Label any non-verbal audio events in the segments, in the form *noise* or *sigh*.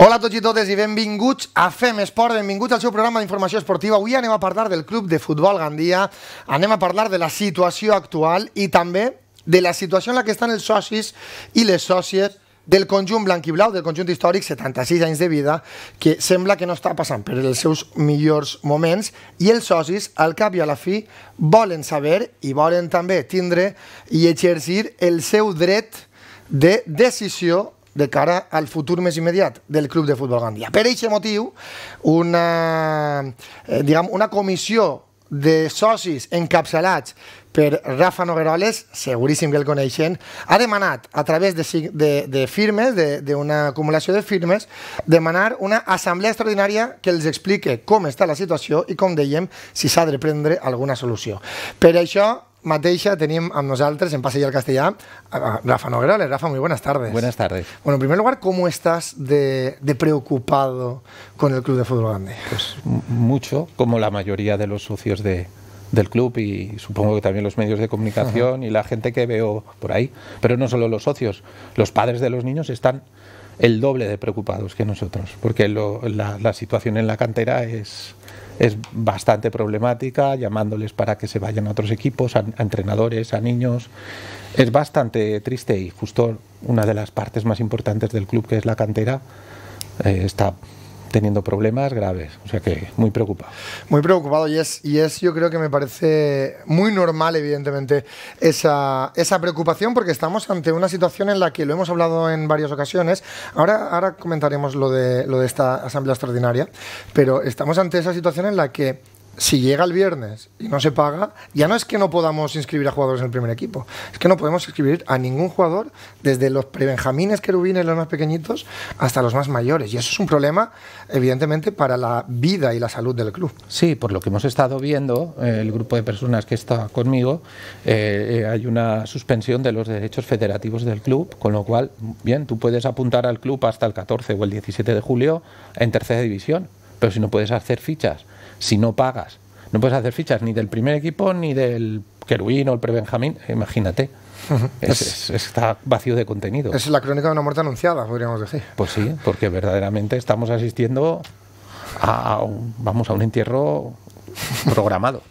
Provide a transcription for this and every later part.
Hola a tots i totes i benvinguts a Fem Esport, benvinguts al seu programa d'informació esportiva. Avui anem a parlar del club de futbol Gandia, anem a parlar de la situació actual i també de la situació en la que estan els socis i les sòcies del conjunt blanc i blau, del conjunt històric, 76 anys de vida, que sembla que no està passant per els seus millors moments, i els socis, al cap i a la fi, volen saber i volen també tindre i exercir el seu dret de decisió de cara al futur més immediat del Club de Futbol Gandia. Per aquest motiu, una, eh, diguem, una comissió de socis encapçalats per Rafa Nogueroles, seguríssim que el coneixen, ha demanat, a través de, de, de firmes, d'una acumulació de firmes, demanar una assemblea extraordinària que els explique com està la situació i, com dèiem, si s'ha de prendre alguna solució. Per això, mateixa teníamos a nosaltres, en Passeig al Castellà, Rafa Noguera. Rafa, muy buenas tardes. Buenas tardes. Bueno, en primer lugar, ¿cómo estás de, preocupado con el Club de Fútbol Grande? Pues mucho, como la mayoría de los socios de, del club y supongo que también los medios de comunicación y la gente que veo por ahí. Pero no solo los socios, los padres de los niños están el doble de preocupados que nosotros, porque la situación en la cantera es es bastante problemática, llamándoles para que se vayan a otros equipos, a, entrenadores, a niños. Es bastante triste y justo una de las partes más importantes del club, que es la cantera, eh, está teniendo problemas graves. O sea que muy preocupado. Muy preocupado y es, y es yo creo que me parece muy normal, evidentemente, esa, esa preocupación porque estamos ante una situación en la que lo hemos hablado en varias ocasiones. Ahora, ahora comentaremos lo de, lo de esta asamblea extraordinaria, pero estamos ante esa situación en la que si llega el viernes y no se paga, ya no es que no podamos inscribir a jugadores en el primer equipo, es que no podemos inscribir a ningún jugador desde los prebenjamines, querubines, los más pequeñitos, hasta los más mayores. Y eso es un problema, evidentemente, para la vida y la salud del club. Sí, por lo que hemos estado viendo, eh, el grupo de personas que está conmigo, eh, eh, hay una suspensión de los derechos federativos del club, con lo cual, bien, tú puedes apuntar al club hasta el 14 o el 17 de julio en tercera división, pero si no puedes hacer fichas si no pagas. No puedes hacer fichas ni del primer equipo ni del querubín o el prebenjamín. Imagínate. está vacío de contenido. Es la crónica de una muerte anunciada, podríamos decir. Pues sí, porque verdaderamente estamos asistiendo a un, vamos, a un entierro programado.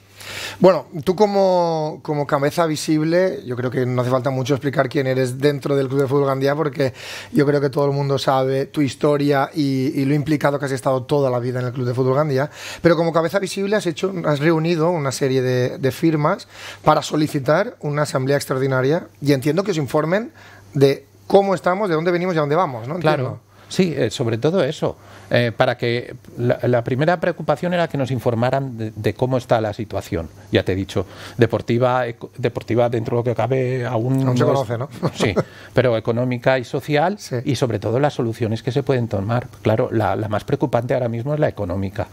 Bueno, tú como, cabeza visible, yo creo que no hace falta mucho explicar quién eres dentro del Club de Fútbol Gandía, porque yo creo que todo el mundo sabe tu historia y, lo implicado que has estado toda la vida en el Club de Fútbol Gandía. Pero como cabeza visible has, hecho, has reunido una serie de, firmas para solicitar una asamblea extraordinaria y entiendo que os informen de cómo estamos, de dónde venimos y a dónde vamos, ¿no? Claro. Sí, eh, sobre todo eso. Eh, para que la, primera preocupación era que nos informaran de, cómo está la situación. Ya te he dicho, deportiva, deportiva dentro de lo que cabe aún, conoce, ¿no? *laughs* sí, pero económica y social y sobre todo las soluciones que se pueden tomar. Claro, la más preocupante ahora mismo es la económica.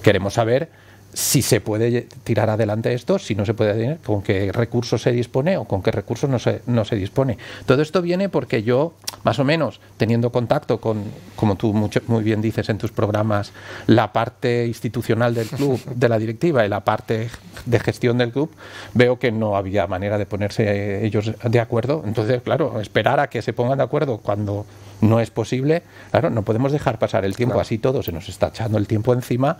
Queremos saber si se puede tirar adelante esto, si no se puede, con qué recursos se dispone o con qué recursos no se, no se dispone. Todo esto viene porque yo, más o menos, teniendo contacto con, como tú mucho, muy bien dices en tus programas, la parte institucional del club, *laughs* de la directiva y la parte de gestión del club, veo que no había manera de ponerse ellos de acuerdo. Entonces, claro, esperar a que se pongan de acuerdo cuando no es posible. Claro, no podemos dejar pasar el tiempo así todo, se nos está echando el tiempo encima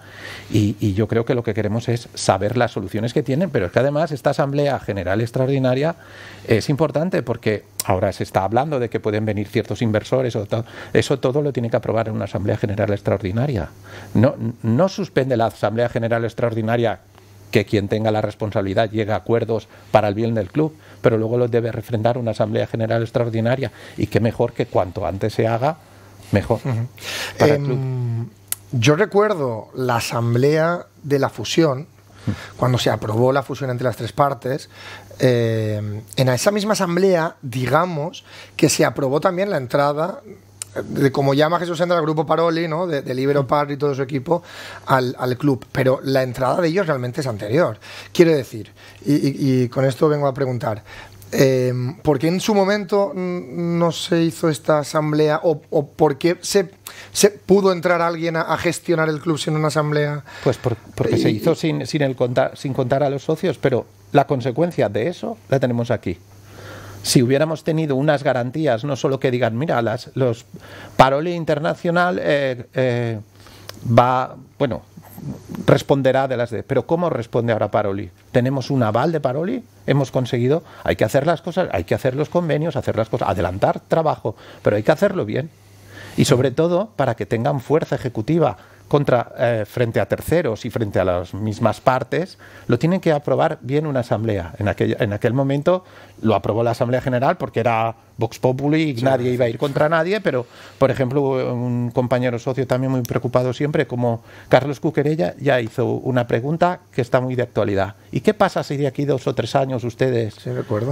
y, yo creo que lo que queremos es saber las soluciones que tienen, pero es que además esta Asamblea General Extraordinaria es importante porque ahora se está hablando de que pueden venir ciertos inversores, o eso todo lo tiene que aprobar en una Asamblea General Extraordinaria. No, no suspende la Asamblea General Extraordinaria que quien tenga la responsabilidad llegue a acuerdos para el bien del club, pero luego lo debe refrendar una Asamblea General Extraordinaria y qué mejor que cuanto antes se haga, mejor. Em, yo recuerdo la Asamblea de la Fusión, cuando se aprobó la fusión entre las tres partes, em, en esa misma asamblea, digamos que se aprobó también la entrada como llama Jesús Sendra al grupo Paroli, ¿no? De, Libero Par y todo su equipo, al, club. Pero la entrada de ellos realmente es anterior. Quiero decir, y, con esto vengo a preguntar, eh, ¿por qué en su momento no se hizo esta asamblea o, o por qué se, se, pudo entrar alguien a, gestionar el club sin una asamblea? Pues porque se hizo sin, sin, el sin contar a los socios, pero la consecuencia de eso la tenemos aquí si hubiéramos tenido unas garantías, no solo que digan, mira, los Paroli Internacional eh, eh, va, bueno, responderá de las de, pero ¿cómo responde ahora Paroli? ¿Tenemos un aval de Paroli? Hemos conseguido, hay que hacer las cosas, hay que hacer los convenios, hacer las cosas, adelantar trabajo, pero hay que hacerlo bien. Y sobre todo para que tengan fuerza ejecutiva, contra, eh, frente a terceros y frente a las mismas partes, lo tienen que aprobar bien una asamblea. En aquel, en aquel momento lo aprobó la Asamblea General porque era Vox Populi y nadie iba a ir contra nadie, pero, por ejemplo, un compañero socio también muy preocupado siempre, como Carlos Cuquerella, ya hizo una pregunta que está muy de actualidad. ¿Y qué pasa si de aquí dos o tres años ustedes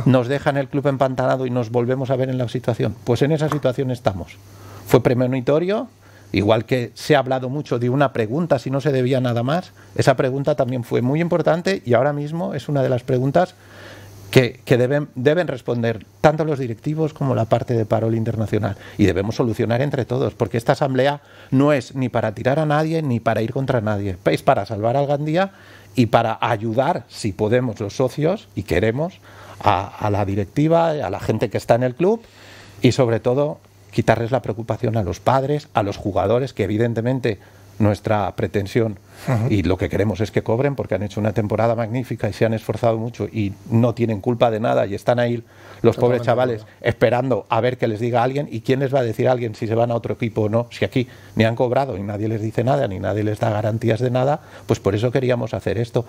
nos dejan el club empantanado y nos volvemos a ver en la situación? Pues en esa situación estamos. Fue premonitorio, Igual que se ha hablado mucho de una pregunta si no se debía nada más, esa pregunta también fue muy importante y ahora mismo es una de las preguntas que, deben, responder tanto los directivos como la parte de Parol Internacional. Y debemos solucionar entre todos, porque esta asamblea no es ni para tirar a nadie ni para ir contra nadie, es para salvar al Gandía y para ayudar, si podemos, los socios y queremos, a la directiva, a la gente que está en el club y sobre todo quitarles la preocupación a los padres, a los jugadores, que evidentemente nuestra pretensión y lo que queremos es que cobren porque han hecho una temporada magnífica y se han esforzado mucho y no tienen culpa de nada y están ahí los pobres chavales esperando a ver que les diga alguien y quién les va a decir a alguien si se van a otro equipo o no, si aquí ni han cobrado y nadie les dice nada, ni nadie les da garantías de nada, pues por eso queríamos hacer esto.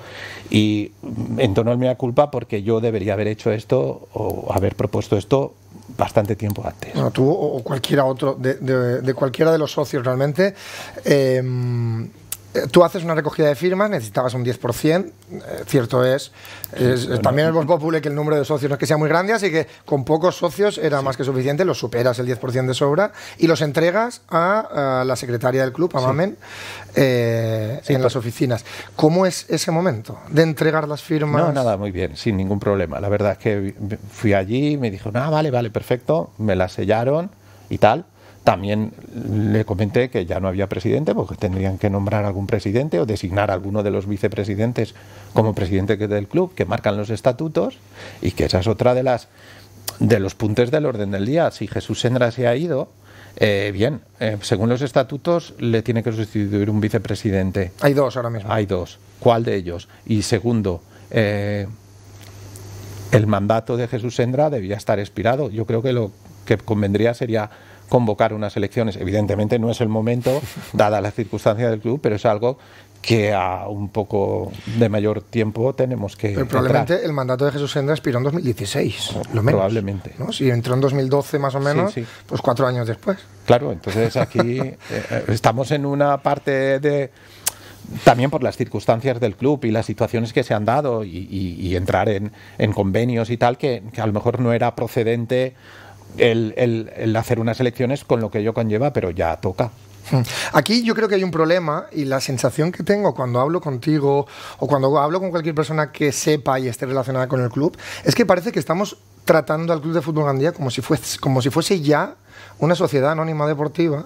Y mm, entonó de mea culpa porque yo debería haber hecho esto o haber propuesto esto bastante tiempo antes. Bueno, tú o cualquiera otro, de, cualquiera de los socios realmente, eh, eh, tú haces una recogida de firmas, necesitabas un 10%, eh, cierto es, también el Bosco pule que el número de socios no es que sea muy grande, así que con pocos socios era más que suficiente, los superas el 10% de sobra y los entregas a, la secretaria del club, a Mamen, eh, en las pues oficinas. ¿Cómo es ese momento de entregar las firmas? No, nada, muy bien, sin ningún problema. La verdad es que fui allí, me dijo, ah, vale, vale, perfecto, me las sellaron y tal. También le comenté que ya no había presidente, porque tendrían que nombrar algún presidente o designar alguno de los vicepresidentes como presidente del club, que marcan los estatutos, y que esa es otra de las de los puntos del orden del día. Si Jesús Sendra se ha ido, eh, bien, eh, según los estatutos le tiene que sustituir un vicepresidente. Hay dos ahora mismo. Hay dos. ¿Cuál de ellos? Y segundo, eh, el mandato de Jesús Sendra debía estar expirado. Yo creo que lo que convendría sería convocar unas elecciones. Evidentemente no es el momento, *laughs* dada la circunstancia del club, pero es algo que a un poco de mayor tiempo tenemos que. Pero probablemente el mandato de Jesús Senda expiró en 2016, lo menos. Probablemente. Si entró en 2012 más o menos, pues cuatro años después. Claro, entonces aquí *laughs* eh, eh, estamos en una parte de. También por las circunstancias del club y las situaciones que se han dado y, entrar en, convenios y tal, que a lo mejor no era procedente el, hacer unas elecciones con lo que ello conlleva, pero ya toca. *laughs* Aquí yo creo que hay un problema y la sensación que tengo cuando hablo contigo o cuando hablo con cualquier persona que sepa y esté relacionada con el club es que parece que estamos tratando al Club de Fútbol Gandía como si como si fuese ya una sociedad anónima deportiva,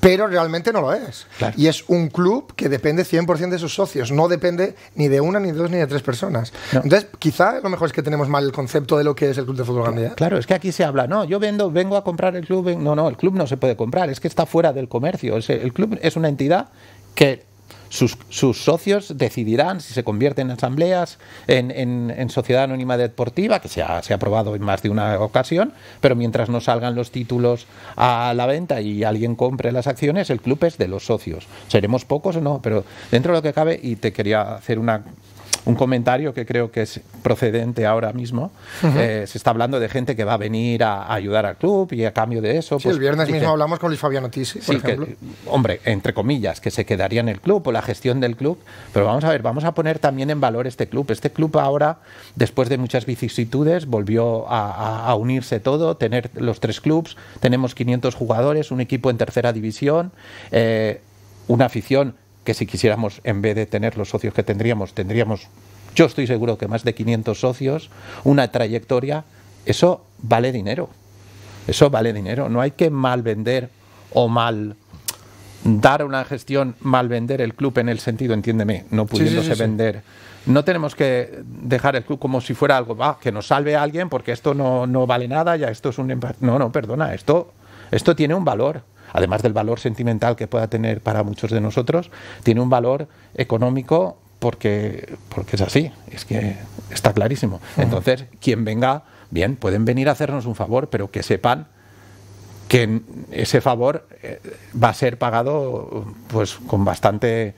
pero realmente no lo es. Y es un club que depende 100% de sus socios, no depende ni de una, ni de dos, ni de tres personas. Entonces, quizá lo mejor es que tenemos mal el concepto de lo que es el club de fútbol Gandía. Claro, es que aquí se habla, no, yo vendo, vengo a comprar el club, no, no, el club no se puede comprar, es que está fuera del comercio, el club es una entidad que sus, socios decidirán si se convierten en asambleas, en, sociedad anónima deportiva, que se ha, se ha, aprobado en más de una ocasión, pero mientras no salgan los títulos a la venta y alguien compre las acciones, el club es de los socios. Seremos pocos o no, pero dentro de lo que cabe, y te quería hacer una un comentario que creo que es procedente ahora mismo. Eh, se está hablando de gente que va a venir a, ayudar al club y a cambio de eso. Sí, pues, el viernes mismo hablamos con Luis Fabiano Tisi, por ejemplo. hombre, entre comillas, que se quedaría en el club o la gestión del club. Pero vamos a ver, vamos a poner también en valor este club. Este club ahora, después de muchas vicisitudes, volvió a, unirse todo, tener los tres clubs, tenemos 500 jugadores, un equipo en tercera división, eh, una afición que si quisiéramos, en vez de tener los socios que tendríamos, tendríamos, yo estoy seguro que más de 500 socios, una trayectoria, eso vale dinero. Eso vale dinero. No hay que mal vender o mal dar una gestión, mal vender el club en el sentido, entiéndeme, no pudiéndose vender. No tenemos que dejar el club como si fuera algo que nos salve a alguien porque esto no, vale nada, ya esto es un... No, no, perdona, esto, esto tiene un valor además del valor sentimental que pueda tener para muchos de nosotros, tiene un valor económico porque, porque es así, es que está clarísimo. Entonces, quien venga, bien, pueden venir a hacernos un favor, pero que sepan que ese favor eh, va a ser pagado pues con bastante,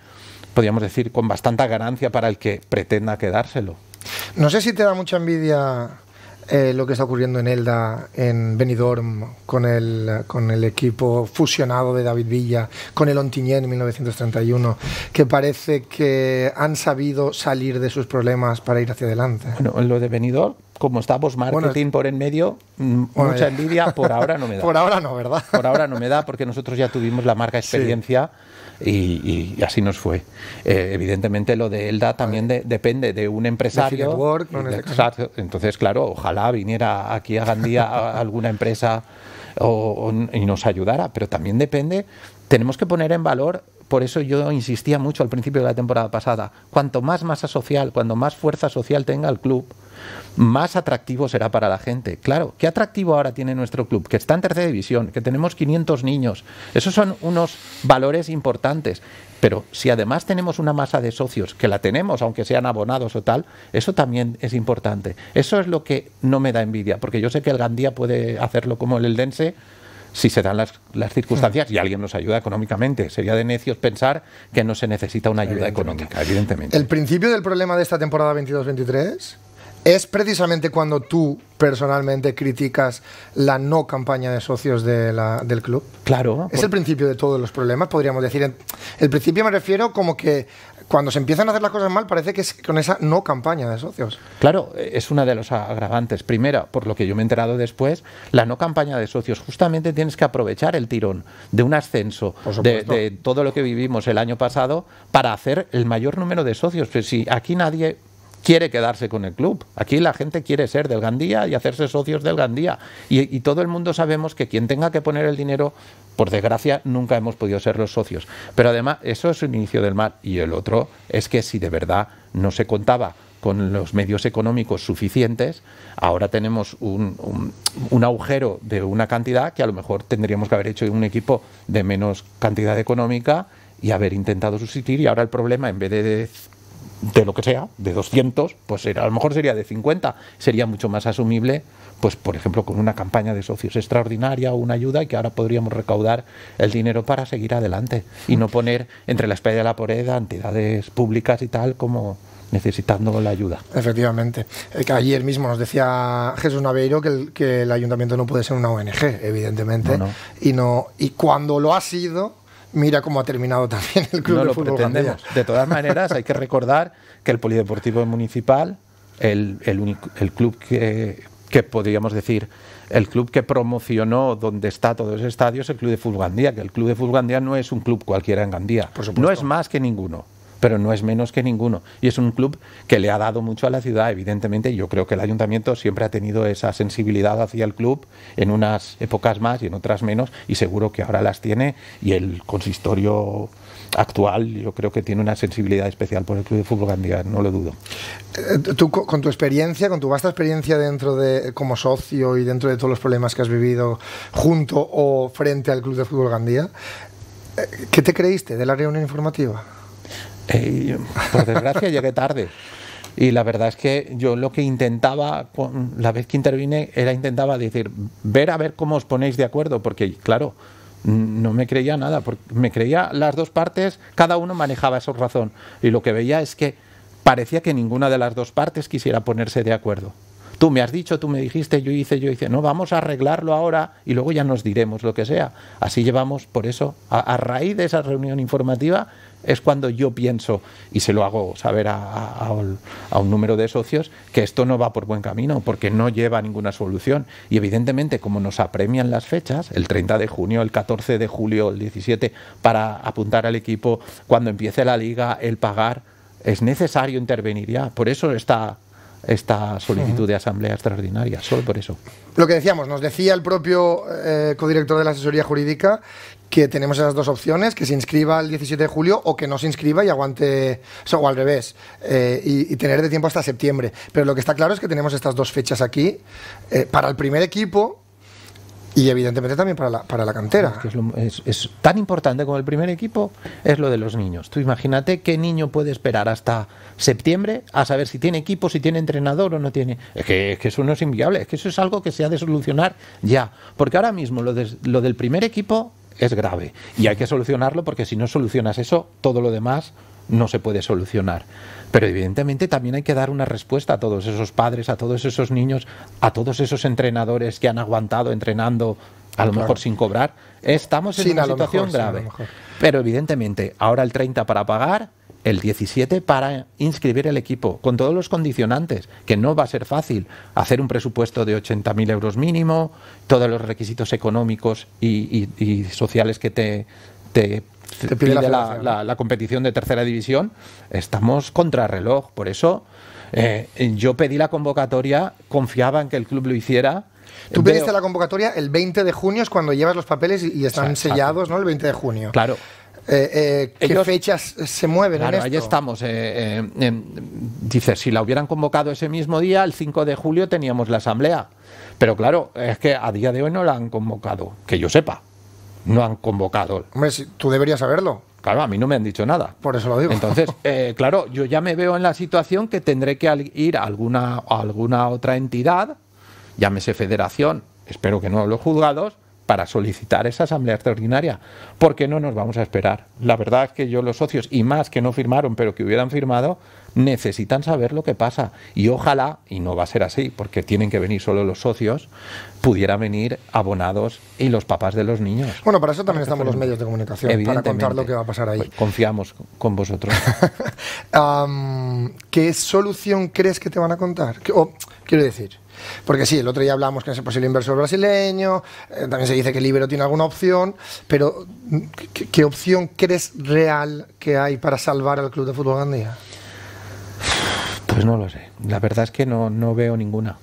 podríamos decir, con bastante ganancia para el que pretenda quedárselo. No sé si te da mucha envidia eh, lo que está ocurriendo en Elda, en Benidorm, con el, con el equipo fusionado de David Villa, con el Ontinier en 1931, que parece que han sabido salir de sus problemas para ir hacia adelante. Bueno, en lo de Benidorm, como estamos marketing por en medio, mm, mucha eh, envidia, por ahora no me *laughs* da. por ahora no, ¿verdad? por ahora no me da, porque nosotros ya tuvimos la marca experiencia y, así nos fue. Eh, evidentemente lo de Elda también depende de un empresario. Este Entonces, claro, ojalá viniera aquí a Gandía *laughs* alguna empresa y nos ayudara, pero también depende, tenemos que poner en valor por eso yo insistía mucho al principio de la temporada pasada, cuanto más masa social, cuanto más fuerza social tenga el club, más atractivo será para la gente. Claro, ¿qué atractivo ahora tiene nuestro club? Que está en tercera división, que tenemos 500 niños. Esos son unos valores importantes. Pero si además tenemos una masa de socios, que la tenemos, aunque sean abonados o tal, eso también es importante. Eso es lo que no me da envidia, porque yo sé que el Gandía puede hacerlo como el Eldense si se dan las, circunstancias mm. y alguien nos ayuda económicamente. Sería de necios pensar que no se necesita una ayuda económica, evidentemente. ¿El principio del problema de esta temporada 22-23? es precisamente cuando tú personalmente criticas la no campaña de socios del club. Claro. Es el principio de todos los problemas, podríamos decir. El principio me refiero como que cuando se empiezan a hacer las cosas mal parece que es con esa no campaña de socios. Claro, es una de los agravantes. Primera, por lo que yo me he enterado después, la no campaña de socios. Justamente tienes que aprovechar el tirón de un ascenso, de, de, todo lo que vivimos el año pasado, para hacer el mayor número de socios. Pero si aquí nadie quiere quedarse con el club. Aquí la gente quiere ser del Gandía y hacerse socios del Gandía. Y, todo el mundo sabemos que quien tenga que poner el dinero, por desgracia, nunca hemos podido ser los socios. Pero además, eso es un inicio del mal. Y el otro es que si de verdad no se contaba con los medios económicos suficientes, ahora tenemos un, un, agujero de una cantidad que a lo mejor tendríamos que haber hecho un equipo de menos cantidad económica y haber intentado sustituir. Y ahora el problema, en vez de de lo que sea, de 200, pues a lo mejor sería de 50, sería mucho más asumible, pues por ejemplo con una campaña de socios extraordinaria o una ayuda y que ahora podríamos recaudar el dinero para seguir adelante y no poner entre la espalda y la pared entidades públicas y tal como necesitando la ayuda. Efectivamente. Eh, ayer mismo nos decía Jesús Naveiro que el, que el ayuntamiento no puede ser una ONG, evidentemente, y no y cuando lo ha sido mira cómo ha terminado también el club de lo De todas *laughs* maneras, hay que recordar que el polideportivo municipal, el, el, el club que, que podríamos decir el club que promocionó donde está todo ese estadios es el Club de Fútbol Gandía, que el Club de Fútbol Gandía no es un club cualquiera en Gandía, no es más que ninguno pero no es menos que ninguno. Y es un club que le ha dado mucho a la ciudad, evidentemente. Yo creo que el ayuntamiento siempre ha tenido esa sensibilidad hacia el club en unas épocas más y en otras menos, y seguro que ahora las tiene. Y el consistorio actual yo creo que tiene una sensibilidad especial por el club de fútbol Gandía, no lo dudo. Eh, tú, con tu experiencia, con tu vasta experiencia dentro de como socio y dentro de todos los problemas que has vivido junto o frente al club de fútbol Gandía, eh, ¿qué te creíste de la reunión informativa? por desgracia llegué tarde. Y la verdad es que yo lo que intentaba, la vez que intervine, era intentaba decir, ver a ver cómo os ponéis de acuerdo, porque claro, no me creía nada, me creía las dos partes, cada uno manejaba su razón. Y lo que veía es que parecía que ninguna de las dos partes quisiera ponerse de acuerdo. Tú me has dicho, tú me dijiste, yo hice, yo hice. No, vamos a arreglarlo ahora y luego ya nos diremos lo que sea. Así llevamos, por eso, a raíz de esa reunión informativa, es cuando yo pienso, y se lo hago saber a, un número de socios, que esto no va por buen camino, porque no lleva a ninguna solución. Y evidentemente, como nos apremian las fechas, el 30 de junio, el 14 de julio, el 17, para apuntar al equipo, cuando empiece la liga, el pagar, es necesario intervenir ya. Por eso está esta solicitud de asamblea extraordinaria, solo por eso. Lo que decíamos, nos decía el propio eh, codirector de la asesoría jurídica que tenemos esas dos opciones, que se inscriba el 17 de julio o que no se inscriba y aguante, o, al revés, eh, y, tener de tiempo hasta septiembre. Pero lo que está claro es que tenemos estas dos fechas aquí eh, para el primer equipo y evidentemente también para la, para la cantera. Es, que es, tan importante como el primer equipo es lo de los niños. Tú imagínate qué niño puede esperar hasta septiembre a saber si tiene equipo, si tiene entrenador o no tiene. Es que, eso no es inviable, es que eso es algo que se ha de solucionar ya. Porque ahora mismo lo, de, lo del primer equipo es grave y hay que solucionarlo porque si no solucionas eso, todo lo demás no se puede solucionar. Pero evidentemente también hay que dar una respuesta a todos esos padres, a todos esos niños, a todos esos entrenadores que han aguantado entrenando a lo mejor sin cobrar. Estamos en una situación grave. pero evidentemente, ahora el 30 para pagar el 17 para inscribir el equipo, con todos los condicionantes, que no va a ser fácil hacer un presupuesto de 80.000 euros mínimo, todos los requisitos económicos y, sociales que te, te, pide, la, competición de tercera división, estamos contra reloj, Por eso eh, yo pedí la convocatoria, confiaba en que el club lo hiciera. Tú pediste la convocatoria el 20 de junio, es cuando llevas los papeles y están sellados, ¿no? El 20 de junio. Claro eh, eh, qué fechas se mueven. en ahí estamos. Eh, eh, dice, si la hubieran convocado ese mismo día, el 5 de julio teníamos la asamblea. Pero claro, es que a día de hoy no la han convocado, que yo sepa. No han convocado. Hombre, tú deberías saberlo. Claro, a mí no me han dicho nada. Por eso lo digo. Entonces, *laughs* eh, claro, yo ya me veo en la situación que tendré que ir a alguna, alguna otra entidad, llámese federación, espero que no los juzgados, para solicitar esa asamblea extraordinaria, porque no nos vamos a esperar. La verdad es que yo los socios, y más que no firmaron, pero que hubieran firmado, necesitan saber lo que pasa. Y ojalá, y no va a ser así, porque tienen que venir solo los socios, pudieran venir abonados y los papás de los niños. Bueno, para eso también estamos los medios de comunicación, para contar lo que va a pasar ahí. Pues confiamos con vosotros. *laughs* ¿Qué solución crees que te van a contar? quiero decir, porque sí, el otro día hablamos que es el posible inversor brasileño, eh, también se dice que el Libero tiene alguna opción, pero ¿qué, opción crees real que hay para salvar al club de fútbol Gandía? Pues no lo sé. La verdad es que no, no veo ninguna.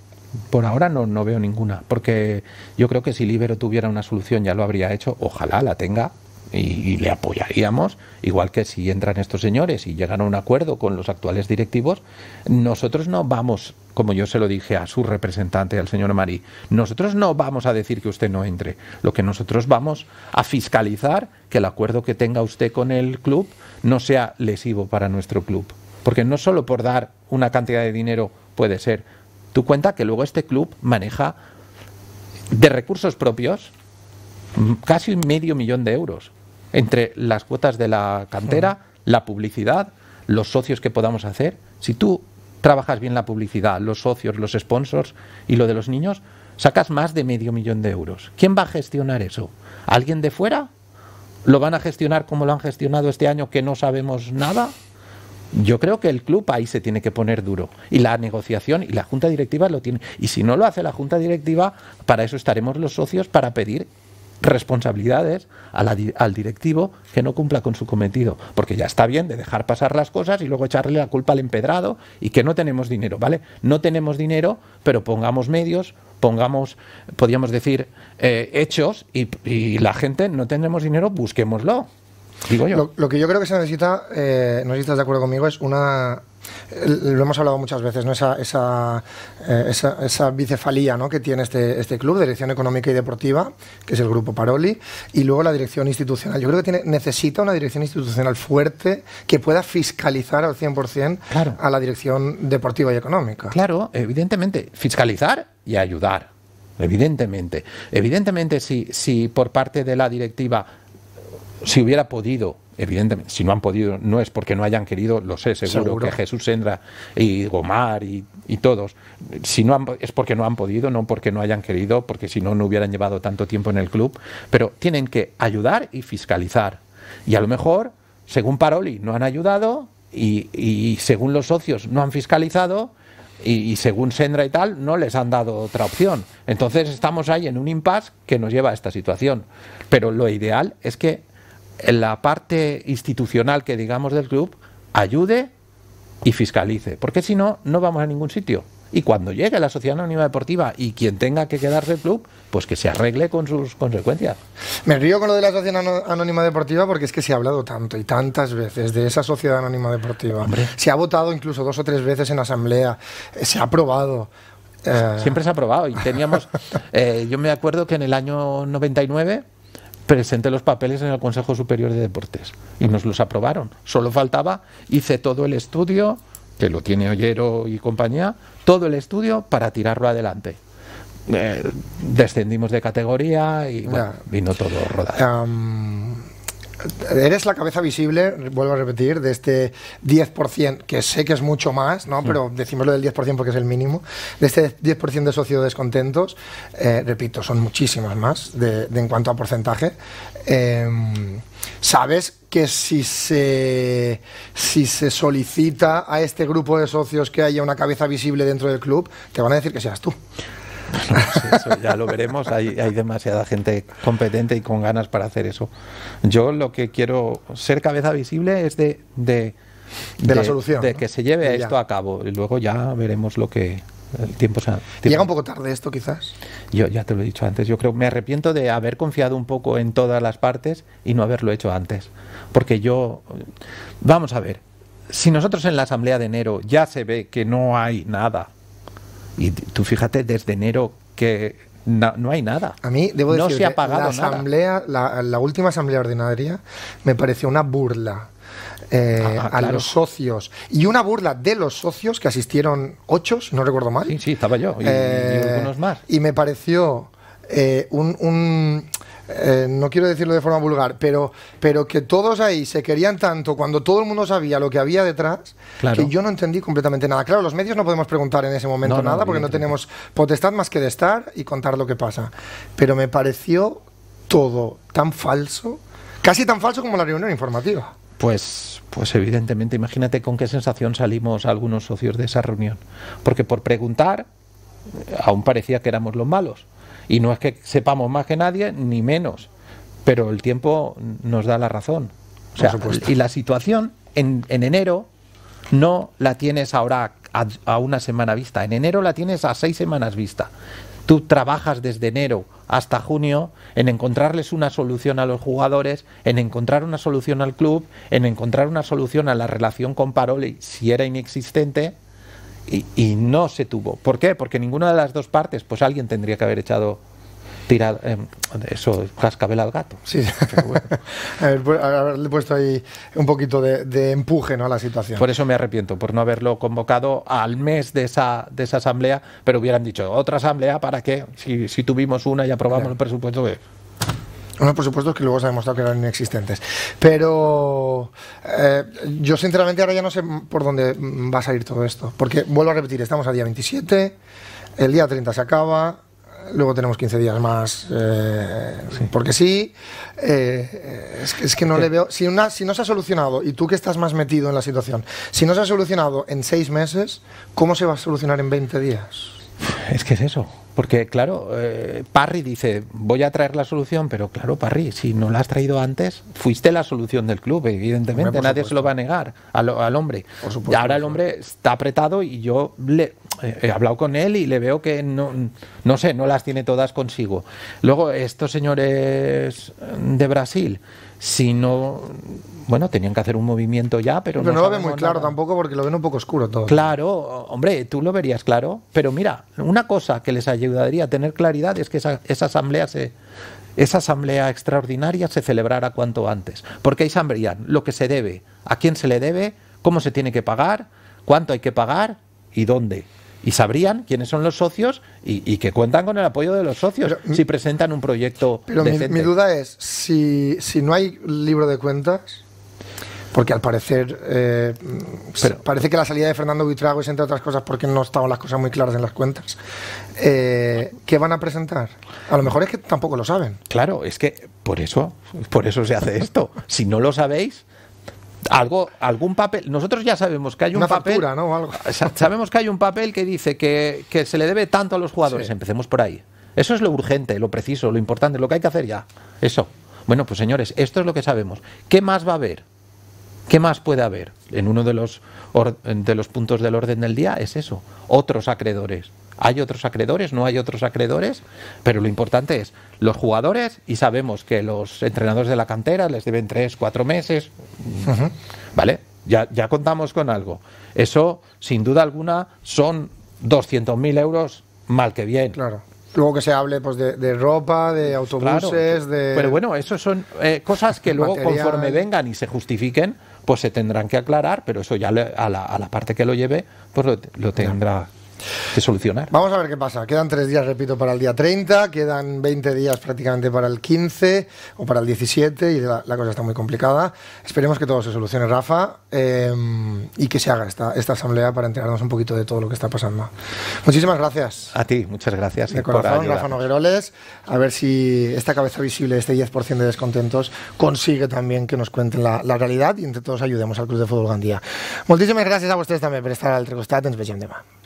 Por ahora no, no veo ninguna, porque yo creo que si Libero tuviera una solución ya lo habría hecho, ojalá la tenga, y, le apoyaríamos, igual que si entran estos señores y llegan a un acuerdo con los actuales directivos, nosotros no vamos, como yo se lo dije a su representante, al señor Marí, nosotros no vamos a decir que usted no entre, lo que nosotros vamos a fiscalizar que el acuerdo que tenga usted con el club no sea lesivo para nuestro club. Porque no solo por dar una cantidad de dinero puede ser. Tú cuenta que luego este club maneja de recursos propios casi medio millón de euros entre las cuotas de la cantera, mm. la publicidad, los socios que podamos hacer. Si tú trabajas bien la publicidad, los socios, los sponsors y lo de los niños, sacas más de medio millón de euros. ¿Quién va a gestionar eso? ¿Alguien de fuera? ¿Lo van a gestionar como lo han gestionado este año que no sabemos nada? Yo creo que el club ahí se tiene que poner duro y la negociación y la junta directiva lo tiene. Y si no lo hace la junta directiva, para eso estaremos los socios para pedir responsabilidades al directivo que no cumpla con su cometido, porque ya está bien de dejar pasar las cosas y luego echarle la culpa al empedrado y que no tenemos dinero, ¿vale? No tenemos dinero, pero pongamos medios, pongamos, podríamos decir, eh, hechos y, la gente no tendremos dinero, busquémoslo. Lo, que yo creo que se necesita, eh, no sé si estás de acuerdo conmigo, es una lo hemos hablado muchas veces, ¿no? esa, esa, eh, esa, esa bicefalía ¿no? que tiene este, este club, Dirección Económica y Deportiva, que es el Grupo Paroli, y luego la dirección institucional. Yo creo que tiene, necesita una dirección institucional fuerte que pueda fiscalizar al 100% a la dirección deportiva y económica. Claro, evidentemente, fiscalizar y ayudar, evidentemente. Evidentemente, si, si por parte de la directiva si hubiera podido, evidentemente, si no han podido, no es porque no hayan querido, lo sé seguro, que Jesús Sendra y Gomar y, todos, si no es porque no han podido, no porque no hayan querido, porque si no, no hubieran llevado tanto tiempo en el club, pero tienen que ayudar y fiscalizar. Y a lo mejor, según Paroli, no han ayudado y, según los socios no han fiscalizado. Y, y, según Sendra y tal, no les han dado otra opción. Entonces estamos ahí en un impasse que nos lleva a esta situación. Pero lo ideal es que la parte institucional que digamos del club ayude y fiscalice, porque si no, no vamos a ningún sitio. Y cuando llegue la Sociedad Anónima Deportiva y quien tenga que quedarse el club, pues que se arregle con sus consecuencias. Me río con lo de la Sociedad Anónima Deportiva porque es que se ha hablado tanto y tantas veces de esa Sociedad Anónima Deportiva. Se ha votado incluso dos o tres veces en asamblea, eh, se ha aprobado. Eh. Siempre se ha aprobado y teníamos, *laughs* eh, yo me acuerdo que en el año 99 presenté los papeles en el Consejo Superior de Deportes y nos los aprobaron. Solo faltaba, hice todo el estudio, que lo tiene Ollero y compañía, todo el estudio para tirarlo adelante. Eh, descendimos de categoría y, bueno, vino todo rodado eres la cabeza visible, vuelvo a repetir, de este 10%, que sé que es mucho más, ¿no? pero decimos lo del 10% porque es el mínimo, de este 10% de socios descontentos, eh, repito, son muchísimas más de, en cuanto a porcentaje. Em, sabes que si si se solicita a este grupo de socios que haya una cabeza visible dentro del club, te van a decir que seas tú ya lo veremos. Hay, demasiada gente competente y con ganas para hacer eso. Yo lo que quiero ser cabeza visible es de, de, la solución. De que se lleve esto a cabo. Y luego ya veremos lo que. El tiempo, sea, ¿Llega un poco tarde esto, quizás? Yo ya te lo he dicho antes. Yo creo me arrepiento de haber confiado un poco en todas las partes y no haberlo hecho antes. Porque yo. Vamos a ver. Si nosotros en la asamblea de enero ya se ve que no hay nada y tú fíjate, desde enero que no, hay nada. A mí, debo decir, la, asamblea, La, última asamblea ordinaria me pareció una burla. Eh, ah, a los socios y una burla de los socios que asistieron ocho, no recuerdo mal. Sí, sí, estaba yo y, eh, algunos más. Y me pareció eh, un eh, no quiero decirlo de forma vulgar, pero, pero que todos ahí se querían tanto cuando todo el mundo sabía lo que había detrás, que yo no entendí completamente nada. Claro, los medios no podemos preguntar en ese momento nada porque no tenemos potestad más que de estar y contar lo que pasa. Pero me pareció todo tan falso, casi tan falso como la reunión informativa. Pues, pues evidentemente, imagínate con qué sensación salimos algunos socios de esa reunión. Porque por preguntar, eh, aún parecía que éramos los malos. Y no es que sepamos más que nadie, ni menos, pero el tiempo nos da la razón. O sea, y la situación en, en, enero no la tienes ahora a, una semana vista, en enero la tienes a seis semanas vista. Tú trabajas desde enero hasta junio en encontrarles una solución a los jugadores, en encontrar una solución al club, en encontrar una solución a la relación con Paroli, si era inexistente, y, no se tuvo. ¿Por qué? Porque ninguna de las dos partes, pues alguien tendría que haber echado tirado em, eso, cascabel al gato. Sí, *laughs* pero bueno. haberle pues, puesto ahí un poquito de, empuje ¿no? a la situación. Por eso me arrepiento, por no haberlo convocado al mes de esa, de esa asamblea, pero hubieran dicho otra asamblea para que, si, tuvimos una y aprobamos el presupuesto, unos por supuesto que luego se ha demostrado que eran inexistentes. Pero eh, yo sinceramente ahora ya no sé por dónde va a salir todo esto. Porque vuelvo a repetir, estamos a día 27, el día 30 se acaba, luego tenemos 15 días más. Eh, porque sí, eh, es, que no le veo... Si, si no se ha solucionado, y tú que estás más metido en la situación, si no se ha solucionado en 6 meses, ¿cómo se va a solucionar en 20 días? Es que es eso. Porque, claro, eh, Parry dice, voy a traer la solución, pero claro, Parry, si no la has traído antes, fuiste la solución del club, evidentemente, nadie se lo va a negar al, hombre. Y Ahora el hombre está apretado y yo le, he hablado con él y le veo que no, no sé, no las tiene todas consigo. Luego, estos señores eh, de Brasil, si no, bueno, tenían que hacer un movimiento ya, pero, pero no, lo ven muy claro tampoco porque lo ven un poco oscuro todo. Claro, hombre, tú lo verías claro, pero mira, una cosa que les ayudaría a tener claridad es que esa, asamblea se, esa asamblea extraordinaria se celebrara cuanto antes, porque ahí sabrían lo que se debe, a quién se le debe, cómo se tiene que pagar, cuánto hay que pagar y dónde y sabrían quiénes son los socios y, que cuentan con el apoyo de los socios si presentan un proyecto. Pero Mi, mi, duda es, si, no hay libro de cuentas, porque al parecer eh, parece que la salida de Fernando Buitrago es entre otras cosas porque no estaban las cosas muy claras en las cuentas. Eh, ¿Qué van a presentar? A lo mejor es que tampoco lo saben. Claro, es que por eso, por eso se hace esto. si no lo sabéis, algo, algún papel. Nosotros ya sabemos que hay un papel. *laughs* Sabemos que hay un papel que dice que, se le debe tanto a los jugadores. Empecemos por ahí. Eso es lo urgente, lo preciso, lo importante, lo que hay que hacer ya. Eso. Bueno, pues señores, esto es lo que sabemos. ¿Qué más va a haber? ¿Qué más puede haber? En uno de los, de los puntos del orden del día es eso. Otros acreedores. ¿Hay otros acreedores? ¿No hay otros acreedores? Pero lo importante es los jugadores y sabemos que los entrenadores de la cantera les deben tres, cuatro meses. ¿Vale? Ya, ya contamos con algo. Eso, sin duda alguna, son 200.000 euros mal que bien. Claro. Luego que se hable pues, de, ropa, de autobuses, de... Pero bueno, eso son eh, cosas que luego conforme vengan y se justifiquen, pues se tendrán que aclarar, pero eso ya a, la, parte que lo lleve, pues lo tendrá que solucionar. Vamos a ver qué pasa. Quedan tres días, repito, para el día 30, quedan 20 días prácticamente para el 15 o para el 17 y la, cosa está muy complicada. Esperemos que todo se solucione, Rafa, em, y que se haga esta, esta asamblea para enterarnos un poquito de todo lo que está pasando. Muchísimas gracias. A ti, muchas gracias. De corazón, Rafa Nogueroles. A ver si esta cabeza visible, este 10% de descontentos, consigue también que nos cuenten la, la, realidad y entre todos ayudemos al Club de Fútbol Gandía. Muchísimas gracias a ustedes también por estar al altre en especial Tema.